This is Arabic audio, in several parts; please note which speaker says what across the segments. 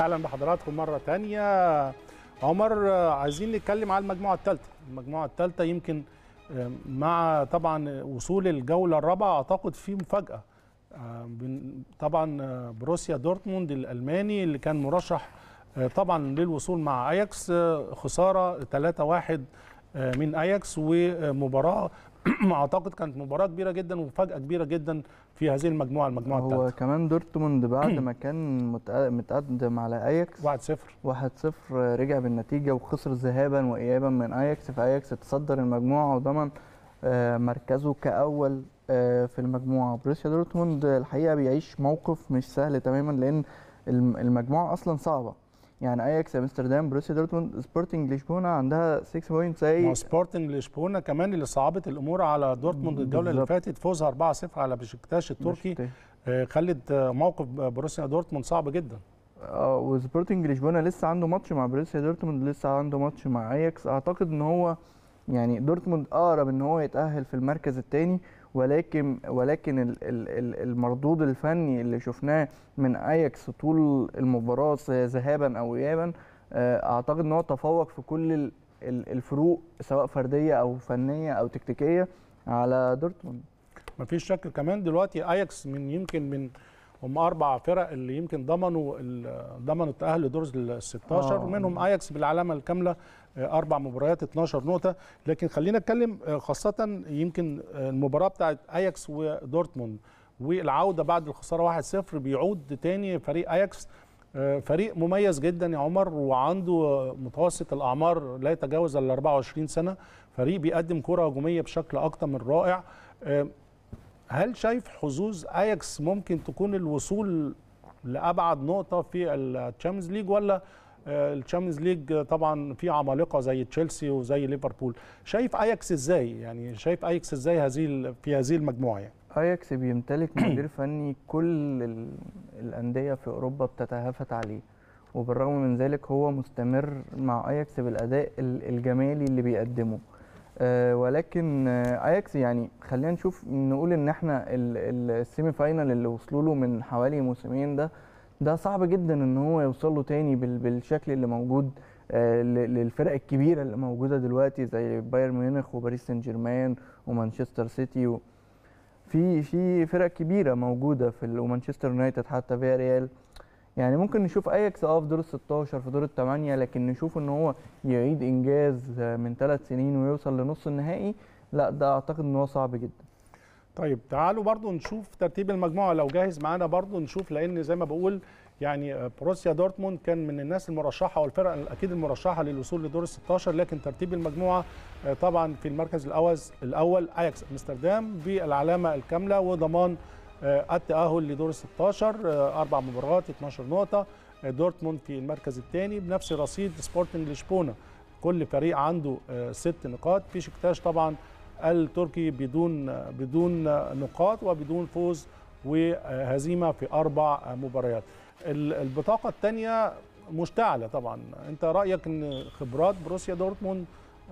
Speaker 1: اهلا بحضراتكم مره تانية عمر عايزين نتكلم على المجموعه الثالثه المجموعه الثالثه يمكن مع طبعا وصول الجوله الرابعه اعتقد في مفاجاه طبعا بروسيا دورتموند الالماني اللي كان مرشح طبعا للوصول مع اياكس خساره 3-1 من اياكس ومباراه اعتقد كانت مباراه كبيره جدا ومفاجاه كبيره جدا في هذه المجموعه المجموعه الثالثه هو التالتة. كمان دورتموند بعد ما كان
Speaker 2: متقدم
Speaker 1: على اياكس 1-0
Speaker 2: 1-0 رجع بالنتيجه وخسر ذهابا وايابا من اياكس فاياكس تصدر المجموعه وضمن آه، مركزه كاول آه، في المجموعه بروسيا دورتموند الحقيقه بيعيش موقف مش سهل تماما لان المجموعه اصلا صعبه يعني اياكس
Speaker 1: امستردام بروسيا دورتموند سبورتنج لشبونه عندها 6 بوينتس زي سبورتنج لشبونه كمان اللي صعبت الامور على دورتموند الجوله اللي فاتت فوزها 4-0 على بشكتاش التركي آه، خلت آه، موقف بروسيا دورتموند صعب جدا اه وسبورتنج لشبونه لسه عنده
Speaker 2: ماتش مع بروسيا دورتموند لسه عنده ماتش مع اياكس اعتقد ان هو يعني دورتموند اقرب ان هو يتاهل في المركز الثاني ولكن ولكن المردود الفني اللي شفناه من اياكس طول المباراه ذهابا او ايابا آه، اعتقد ان هو تفوق في كل الفروق سواء فرديه او فنيه
Speaker 1: او تكتيكيه على دورتموند مفيش شك كمان دلوقتي اياكس من يمكن من هم اربع فرق اللي يمكن ضمنوا ضمنوا التاهل لدور ال 16 آه. ومنهم اياكس بالعلامه الكامله آه، اربع مباريات 12 نقطه لكن خلينا نتكلم آه، خاصه يمكن آه، المباراه بتاعت اياكس ودورتموند والعوده بعد الخساره 1-0 بيعود تاني فريق اياكس فريق مميز جدا يا عمر وعنده متوسط الاعمار لا يتجاوز ال 24 سنه فريق بيقدم كره هجوميه بشكل اكتر من رائع هل شايف حظوظ اياكس ممكن تكون الوصول لابعد نقطه في التشامبيونز ليج ولا آه، التشامبيونز ليج طبعا في عمالقه زي تشيلسي وزي ليفربول شايف اياكس ازاي يعني شايف اياكس ازاي هذه في هذه المجموعه يعني اياكس بيمتلك مدير فني
Speaker 2: كل الانديه في اوروبا بتتهافت عليه وبالرغم من ذلك هو مستمر مع اياكس بالاداء الجمالي اللي بيقدمه آه، ولكن آه، اياكس يعني خلينا نشوف نقول ان احنا السيمي فاينال اللي وصلوا له من حوالي موسمين ده ده صعب جدا ان هو يوصل له تاني بالشكل اللي موجود آه، للفرق الكبيره اللي موجوده دلوقتي زي بايرن ميونخ وباريس سان جيرمان ومانشستر سيتي في في فرق كبيره موجوده في ومانشستر يونايتد حتى فيا ريال يعني ممكن نشوف اياكس اه في دور ال 16 في دور الثمانيه لكن نشوف ان هو يعيد انجاز من ثلاث سنين ويوصل لنص النهائي
Speaker 1: لا ده اعتقد ان هو صعب جدا طيب تعالوا برضو نشوف ترتيب المجموعه لو جاهز معانا برضو نشوف لان زي ما بقول يعني بروسيا دورتموند كان من الناس المرشحه والفرق اكيد المرشحه للوصول لدور ال 16 لكن ترتيب المجموعه آه، طبعا في المركز الاول الاول اياكس امستردام بالعلامه الكامله وضمان آه، التأهل لدور 16 آه، أربع مباريات 12 نقطة آه، دورتموند في المركز الثاني بنفس رصيد سبورتنج لشبونة كل فريق عنده ست نقاط في شكتاش طبعا التركي بدون بدون نقاط وبدون فوز وهزيمه في اربع مباريات البطاقه الثانيه مشتعله طبعا انت رايك ان خبرات بروسيا دورتموند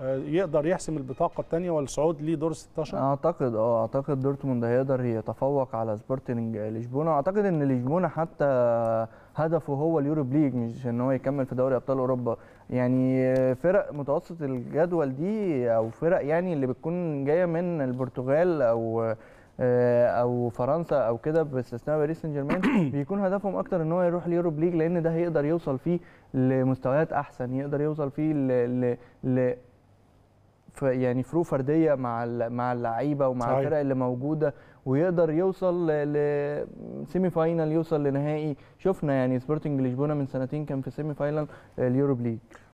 Speaker 1: آه، يقدر يحسم البطاقه الثانيه
Speaker 2: والصعود ليه دور 16 اعتقد اه اعتقد دورتموند هيقدر يتفوق على سبورتنج لشبونه اعتقد ان لشبونه حتى هدفه هو اليوروب ليج مش ان هو يكمل في دوري ابطال اوروبا يعني فرق متوسط الجدول دي او فرق يعني اللي بتكون جايه من البرتغال او آه، او فرنسا او كده باستثناء باريس سان جيرمان بيكون هدفهم اكتر ان هو يروح اليوروب ليج لان ده هيقدر يوصل فيه لمستويات احسن يقدر يوصل فيه ل... ل... يعني فروق فرديه مع مع اللعيبه ومع الفرق اللي موجوده ويقدر يوصل لسيمي فاينال يوصل لنهائي شفنا يعني سبورتنج لشبونه من سنتين كان في سيمي فاينال آه، اليوروب ليج